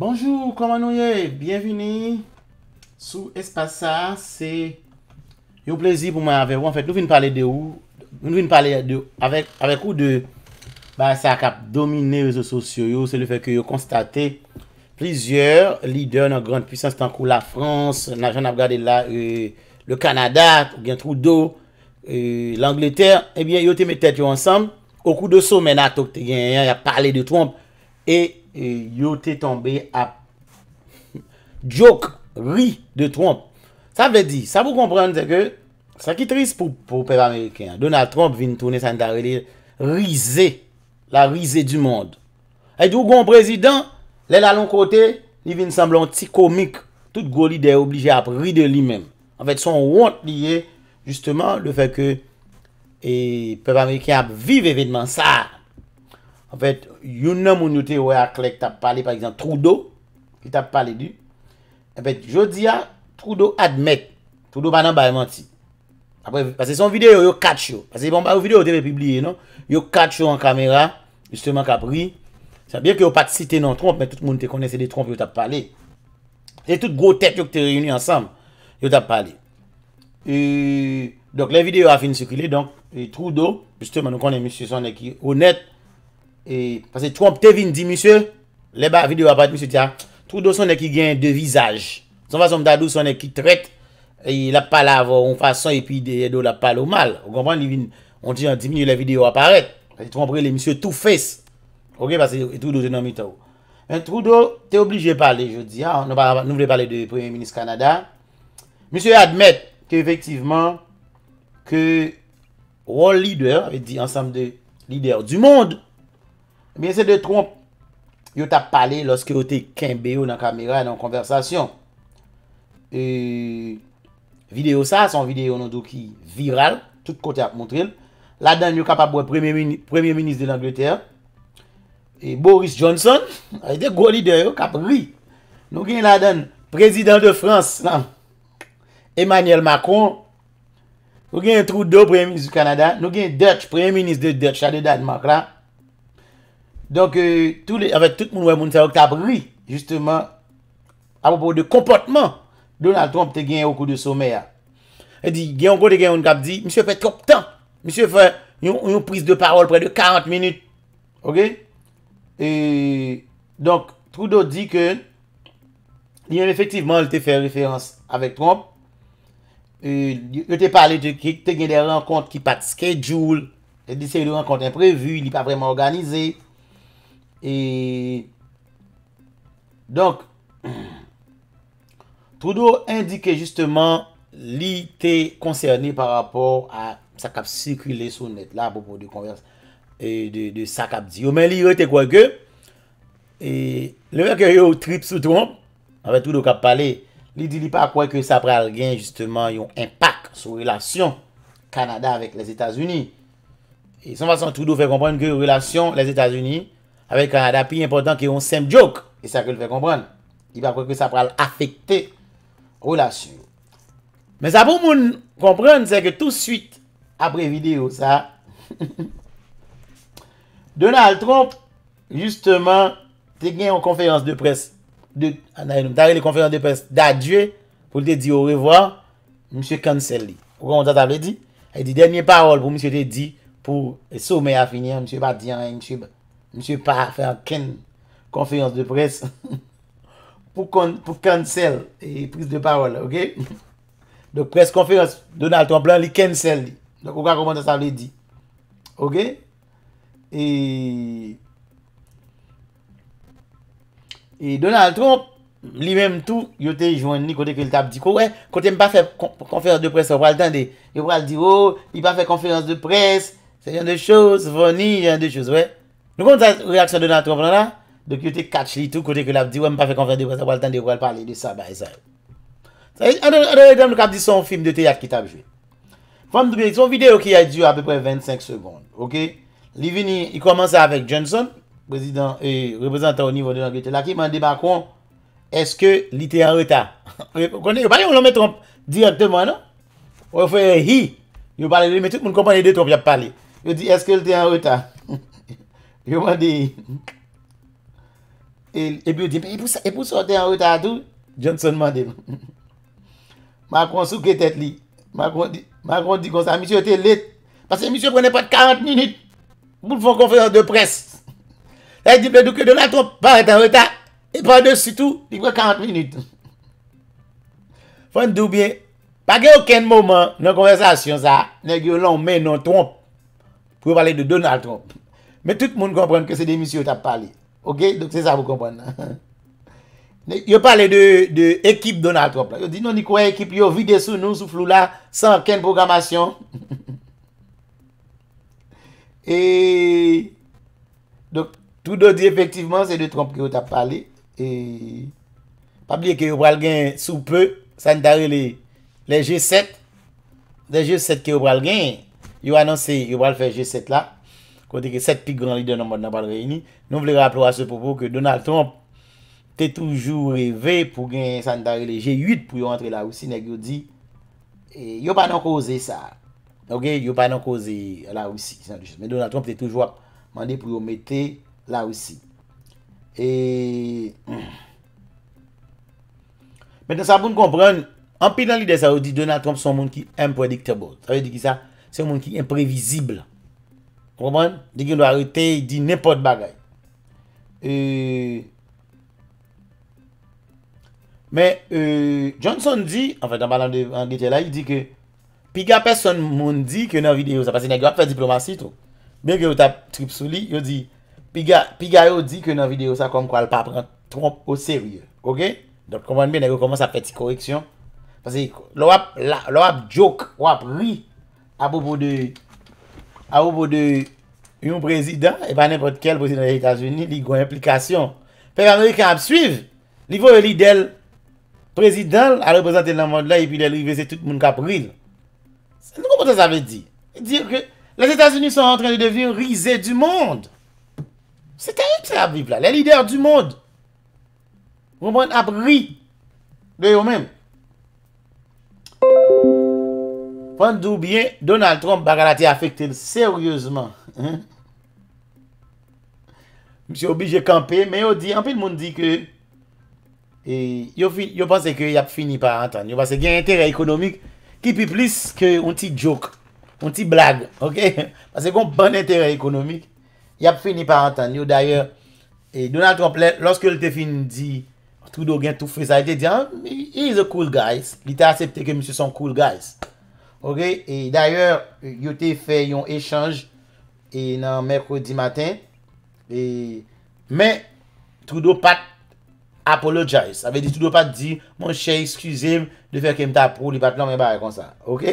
Bonjour, comment vous allez? Bienvenue sous Espace A. C'est un plaisir pour moi d'être avec vous. En fait, nous voulons parler avec vous. Avec vous, ça a dominé les réseaux sociaux. C'est le fait que vous constatez plusieurs leaders, nos grandes puissances, tant qu'il y a la France, le Canada, le Troudeau, l'Angleterre. Eh bien, nous vous mettons ensemble. Au cours de ce moment-là, il y a parlé de Trump. Et... e yote tombe ap. Joke, ri de Trump. Sa vle di, sa vou komprense ke, sa ki triz pou pep Amerikyan. Donald Trump vin toune san ta reli, rize, la rize du moun. E di ou goun prezident, le la loun kote, li vin semblon ti komik. Tout goulide oblije ap ri de li men. An vèt son want liye, justeman, le fè ke, e pep Amerikyan ap vive evèdman sa, Anpèt, yon nan moun yote wè a klek tap pale, par exemple, Troudeau, ki tap pale di. Anpèt, jodi a, Troudeau admet, Troudeau banan ba yon menti. Apre, pase son videyo, yon katch yo. Pase yon videyo, yon te ve pibliye, yon katch yo an kamera, justement, kapri. Sabiye ki yon pati site nan Troudeau, men tout moun te kone se de Troudeau, yon tap pale. Yon te reyouni ansam, yon tap pale. Donk, le videyo a fin sikile, donk, Troudeau, justement, yon kone M. Sonne, ki honet, E pase Trump te vin di misye, le ba video apare, misye te a, Trudeau son e ki gen de visaj. Son va son mdadou son e ki tret, e la pala avon fason, e pi de edo la palo mal. Ou kompran li vin, on di jan diminu la video apare, e trompre li misye tou fes. Ok, pase Trudeau te nan mita ou. Men Trudeau, te oblige pali, je di a, nou vle pali de Premier Ministre Kanada. Misye admet ke efektiveman, ke world leader, avi di ansam de leader du mond, Men se de tromp yo tap pale loske yo te kembe yo nan kamera, nan konversasyon. E video sa, son video nan do ki viral, tout kote ap montre el. La dan yo kap ap wè Premier Ministre de l'Angleterre. E Boris Johnson, a yete gwa lider yo kap ri. Nou gen la dan, Prezident de France, non. Emmanuel Macron. Nou gen Trudeau, Premier Ministre du Canada. Nou gen Dutch, Premier Ministre de Dutch a de Danemark la. Donk, euh, avè tout moun wè moun sa oktabri, justeman, apopo de kompotman, Donald Trump te gen yo kou de soumer. E di, gen yon kote gen yon kap di, misye fè trop tan, misye fè yon pris de parol pre de 40 minute. Ok? Donk, Trudeau di ke, yon efektiveman l te fè referans avèk Trump, l te pale te gen de renkont ki pat skedjoul, l te se yon renkont imprevu, li pa preman organizè, E, donk, Trudeau indike justement li te konserni par rapport a sa kap sikrile sou net la apopo de konverse. E, de sa kap diyo. Oh, Men li yo te kweke, le venke yo trip sou tromp, anve Trudeau kap pale, li di li pa kweke sa pre al gen justement yon impak sou relasyon Kanada vek les Etats-Unis. E, son vason Trudeau fe kompwenke yon relasyon les Etats-Unis, Avèk an ada pi impotant ki yon sem jok. E sa ke l fè kompran. I pa pou kwe sa pral afekte. O la sur. Men sa pou moun kompran, se ke tout suite apre video sa. Donald Trump, justeman, te gen yon konferans de pres. An a yon konferans de pres. Da djwe pou l te di ou revoi, M. Kanseli. Ou kon ta t'ave di? E di denye parol pou M. te di pou soume a finir. M. Patian, M. M. Mse pa fè a ken konféyans de pres pou kansel e pris de parol, ok? Don pres konféyans, Donald Trump lan li kansel li. Don koukwa komanda sa li di, ok? E Donald Trump li mèm tou, yo te jwenni kote kre l tab di ko, kote m pa fè konféyans de pres, yo pral di, yo pral di, yo pa fè konféyans de pres, se yon de chos, voni, yon de chos, wè. Nou kon sa reaksyon de nan trompe nan la, dok yo te katch li tou kote kou la ap di, wè m pa fe konfer de wè sa wè l tan de wè l pale de sa bay e sa. Sa yè, ane yon kap di son film de te yad ki tab jwe. Fwam dupi, son video ki yad di yo apèpè 25 seconde, ok? Li vini, yi komanse avèk Johnson, reprezentant au nivou de lankete la, ki man debak wè, eske li te an reta? Yo pale yon lomè trompe di an temwa, non? Ou yo fwe he, yo pale, yo mè tout moun kompane de trompe yap pale. Yo di, eske li te an reta? Yo mandi, e bi e yo di, e pou e sote an ota an tou, Johnson mandi. Macron souke tet li, Macron di kon sa, misyo te let, pas se misyo prene pat 40 minit, pou l'fon konferans de pres. Lè di pe do ke Donald Trump pare tan ota, e pa de sitou, di kwa 40 minit. Fon dou biye, pa gen oken mouman, nan konversasyon sa, ne gyo lom men nan Trump, pou pale de Donald Trump. Men tout moun komprenn ke se de misyo yo tap pali. Ok, donk se sa wou komprenn nan. Yo pale de ekip Donald Trump la. Yo di non yi kwa ekip yo vide sou nou sou flou la, san akken programasyon. Et, donk tout do di efektivman se de Trump ki yo tap pali. Et, pa bile ki yo wale gen sou peu, sa ni tari le G7. Le G7 ki yo wale gen, yo anonsi ki yo wale fe G7 la. kote ke 7 pi gran lide nanman nanpad reyni, nou vle rapplo a se popo ke Donald Trump te toujou revè pou gen sanitari le G8 pou yo antre la ou si neg yo di, e, yo pa nan ko ose sa, yo pa nan ko ose la ou si, men Donald Trump te toujou a mande pou yo mette la ou si. Mwen te sa pou nou kompren, an pi nan lide sa yo di, Donald Trump son moun ki imprediktable, sa yo di ki sa, son moun ki imprevisible, Proman, di gen lwa rete, di ne pot bagay. E, Men, e, Johnson di, an fe tan balan de an gete la, di ke, piga peson moun di ke nan videyo sa, pase nan gen wap fè diplomasy to. Men gen wap tap trip sou li, yo di, piga yo di ke nan videyo sa, konm kwa l pa pran tromp o seri yo. Koke? Dok, proman ben, nan gen wap koman sa fè ti koreksyon. Pase, l wap joke, l wap ri, apopo de... A ou pou de yon prezidant, e pa nèpotkel prezidant yon Etats-Unis li gwen implikasyon. Fèk anou yon ka ap suiv, li pou yon lidel prezidant al reposante nan mand la, epi li al riveze tout moun kap ril. Se nou kon pou ta sa ve di? E dir ke, les Etats-Unis son an train de devin rize du mand. Se ta yon se ap viv la, le lider du mand. Moun moun ap ri de yon menm. Pwant do byen, Donald Trump baga la te afektele seryouzman. Mse obije kampe, me yo di, anpil moun di ke, e, yo panse ke yap fini pa antan. Yo vase gen interè ekonomik ki pi plis ke un ti joke, un ti blag, ok? Pase kon ban interè ekonomik, yap fini pa antan. Yo daye, Donald Trump, loske lte fin di, Trudeau gen toufe sa, yo te di, ah, he is a cool guys, li te asepte ke mse son cool guys. Ok, e d'ayor, yo te fè yon échange nan mèrkodi matin. Men, Trudeau pat apolojise. Avedi Trudeau pat di, mwen chè ekskuzib de fè kem ta pro, li pat lan mè barè kon sa. Ok?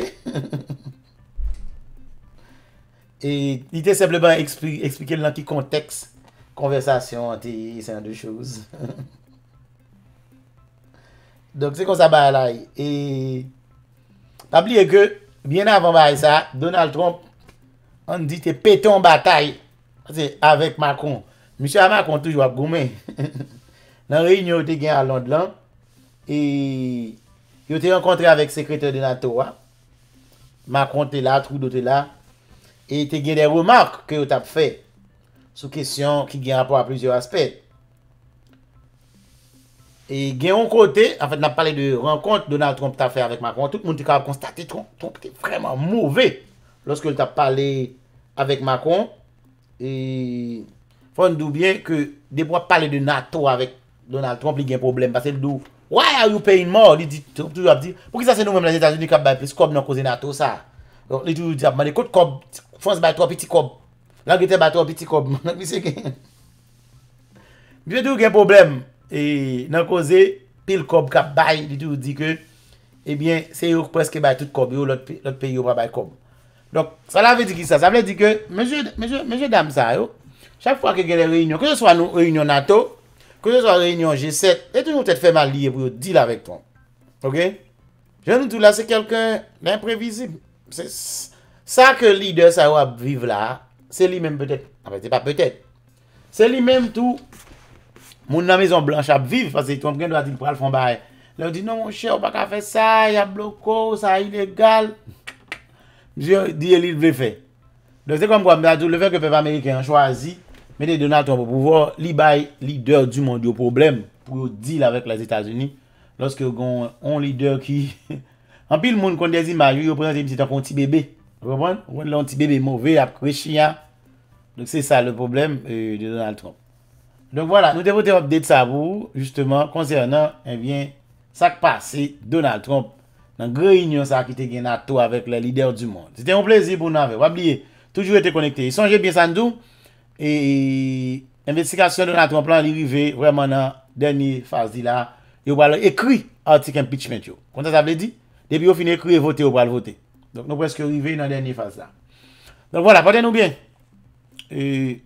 E nite sebleban eksplike lantik konteks, konversasyon, anti, sen de chouz. Donk se kon sa barè la, e... Pabliye ke, bien avan ba a yisa, Donald Trump an di te peton batay avèk Macron. Misha Macron touj wap gome. Nan reynyo yo te gen alan dlan, yo te yonkontre avèk sekreteur de NATO. Macron te la, Trudeau te la, e te gen de remak ke yo tap fè sou kesyon ki gen apwa plizyo aspet. E gen yon kote, an fèt nan pale de renkonte Donald Trump ta fè avèk Macron, tout moun te karab konstate Trump, Trump te frèman mouvè lòske lè ta pale avèk Macron. E fondou bien ke debwa pale de NATO avèk Donald Trump li gen probleme basè lè dou, why are you paying more? Li di, tout jou ap di, pou ki sa se nou mèm la Zeta Zuni kap bay plus kob nan kose NATO sa. Li tou di ap man, lè kote kob, fons bay to ap iti kob. Langete bay to ap iti kob. Mwen an pi se gen, biye dou gen probleme. E nan kose pil kob ka bay di tou di ke Ebyen eh se yo preske bay tout kob yo Lot pe yo bra bay kob Donk sa la ve di ki sa Sa vle di ke Mese dame sa yo Chak fwa ke gwen reynyon Kwen yo swa nou reynyon nato Kwen yo swa reynyon G7 E tou nou ptet fe mal liye pou yo Di la vek ton Ok Je nou tou la se kelken L'imprevisib Sa ke lider sa yo ap vive la Se li men ptet Ape te pa ptet Se li men tou Moun nan mezon blan chap viv, fase Trump gen do a dil pral fon baje. Le ou di, non, mon chè, ou baka fè sa, ya bloko, sa ilégal. Je di elil vle fè. Donc, se kom kwa, mwen a dou, le fè ke pepe Ameriken chwa azi, mwen de Donald Trump pou pouvo li bay lider du mond yo problem pou yo dil avèk la Etats-Unis, loske yon leader ki... An pi l moun konde zi ma, yo yo prezante yon ti bebe, yon ti bebe mouve, ap kwe chi ya. Donc, se sa le problem de Donald Trump. Nou wala, nou devote wap det sa wou, justeman, konser nan, eh en vyen, sak pase Donald Trump nan gre yinyon sa ki te gen na to avèk la lider du moun. Zite yon plezi pou nan ve, wab liye, toujou ete konekte, yon sonje bie sandou, e, investikasyon Donald Trump lan li rive, vwèman nan, denye faz di la, yon wale ekri, artik impeachment yo. Konten sa vle di, debi yo fin ekri, voti yo wale voti. Donk nou preske rive nan denye faz la. Donk wala, vwote nou bie, e,